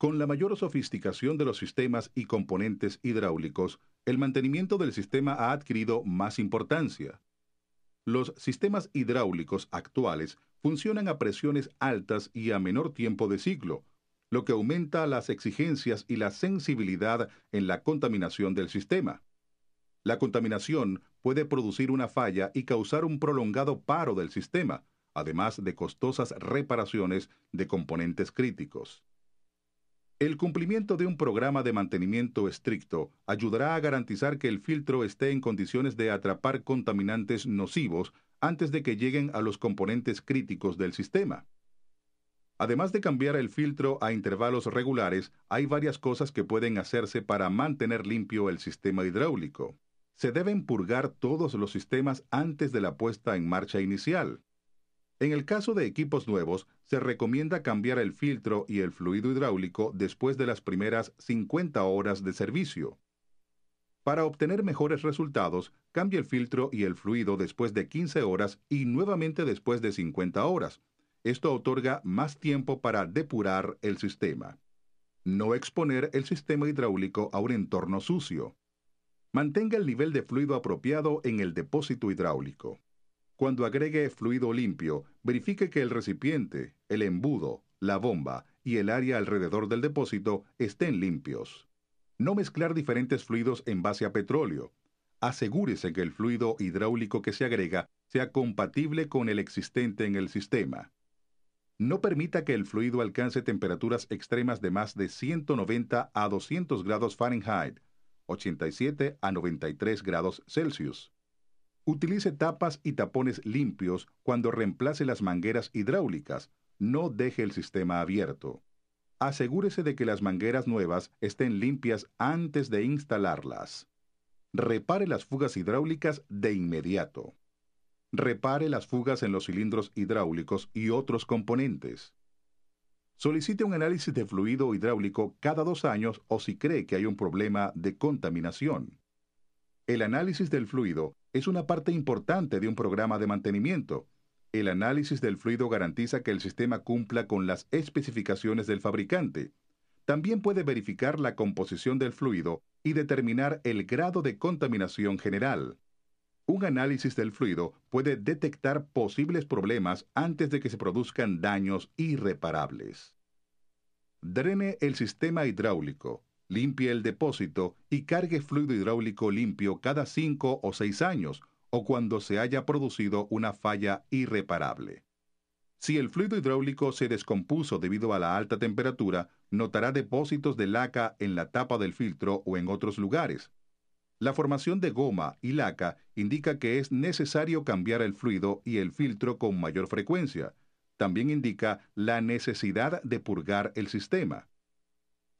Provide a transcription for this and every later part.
Con la mayor sofisticación de los sistemas y componentes hidráulicos, el mantenimiento del sistema ha adquirido más importancia. Los sistemas hidráulicos actuales funcionan a presiones altas y a menor tiempo de ciclo, lo que aumenta las exigencias y la sensibilidad en la contaminación del sistema. La contaminación puede producir una falla y causar un prolongado paro del sistema, además de costosas reparaciones de componentes críticos. El cumplimiento de un programa de mantenimiento estricto ayudará a garantizar que el filtro esté en condiciones de atrapar contaminantes nocivos antes de que lleguen a los componentes críticos del sistema. Además de cambiar el filtro a intervalos regulares, hay varias cosas que pueden hacerse para mantener limpio el sistema hidráulico. Se deben purgar todos los sistemas antes de la puesta en marcha inicial. En el caso de equipos nuevos, se recomienda cambiar el filtro y el fluido hidráulico después de las primeras 50 horas de servicio. Para obtener mejores resultados, cambie el filtro y el fluido después de 15 horas y nuevamente después de 50 horas. Esto otorga más tiempo para depurar el sistema. No exponer el sistema hidráulico a un entorno sucio. Mantenga el nivel de fluido apropiado en el depósito hidráulico. Cuando agregue fluido limpio, verifique que el recipiente, el embudo, la bomba y el área alrededor del depósito estén limpios. No mezclar diferentes fluidos en base a petróleo. Asegúrese que el fluido hidráulico que se agrega sea compatible con el existente en el sistema. No permita que el fluido alcance temperaturas extremas de más de 190 a 200 grados Fahrenheit, 87 a 93 grados Celsius. Utilice tapas y tapones limpios cuando reemplace las mangueras hidráulicas. No deje el sistema abierto. Asegúrese de que las mangueras nuevas estén limpias antes de instalarlas. Repare las fugas hidráulicas de inmediato. Repare las fugas en los cilindros hidráulicos y otros componentes. Solicite un análisis de fluido hidráulico cada dos años o si cree que hay un problema de contaminación. El análisis del fluido es una parte importante de un programa de mantenimiento. El análisis del fluido garantiza que el sistema cumpla con las especificaciones del fabricante. También puede verificar la composición del fluido y determinar el grado de contaminación general. Un análisis del fluido puede detectar posibles problemas antes de que se produzcan daños irreparables. Drene el sistema hidráulico limpie el depósito y cargue fluido hidráulico limpio cada cinco o seis años o cuando se haya producido una falla irreparable. Si el fluido hidráulico se descompuso debido a la alta temperatura, notará depósitos de laca en la tapa del filtro o en otros lugares. La formación de goma y laca indica que es necesario cambiar el fluido y el filtro con mayor frecuencia. También indica la necesidad de purgar el sistema.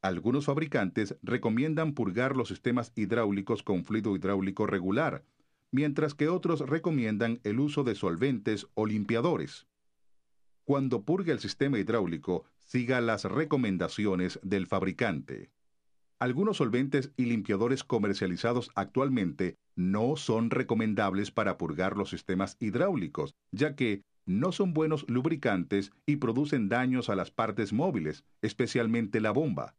Algunos fabricantes recomiendan purgar los sistemas hidráulicos con fluido hidráulico regular, mientras que otros recomiendan el uso de solventes o limpiadores. Cuando purgue el sistema hidráulico, siga las recomendaciones del fabricante. Algunos solventes y limpiadores comercializados actualmente no son recomendables para purgar los sistemas hidráulicos, ya que no son buenos lubricantes y producen daños a las partes móviles, especialmente la bomba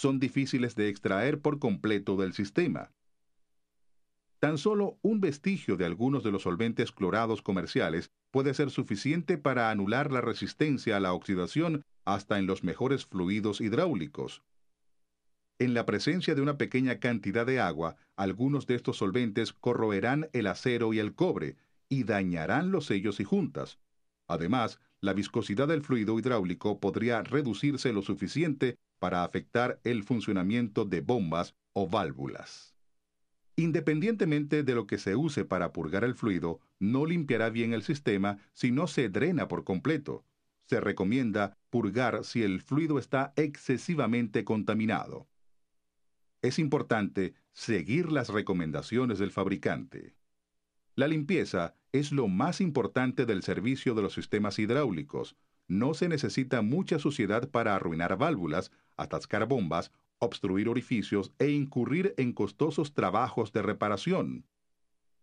son difíciles de extraer por completo del sistema. Tan solo un vestigio de algunos de los solventes clorados comerciales puede ser suficiente para anular la resistencia a la oxidación hasta en los mejores fluidos hidráulicos. En la presencia de una pequeña cantidad de agua, algunos de estos solventes corroerán el acero y el cobre y dañarán los sellos y juntas. Además, la viscosidad del fluido hidráulico podría reducirse lo suficiente para afectar el funcionamiento de bombas o válvulas. Independientemente de lo que se use para purgar el fluido, no limpiará bien el sistema si no se drena por completo. Se recomienda purgar si el fluido está excesivamente contaminado. Es importante seguir las recomendaciones del fabricante. La limpieza es lo más importante del servicio de los sistemas hidráulicos. No se necesita mucha suciedad para arruinar válvulas, atascar bombas, obstruir orificios e incurrir en costosos trabajos de reparación.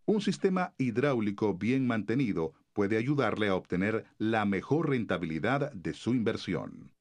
Un sistema hidráulico bien mantenido puede ayudarle a obtener la mejor rentabilidad de su inversión.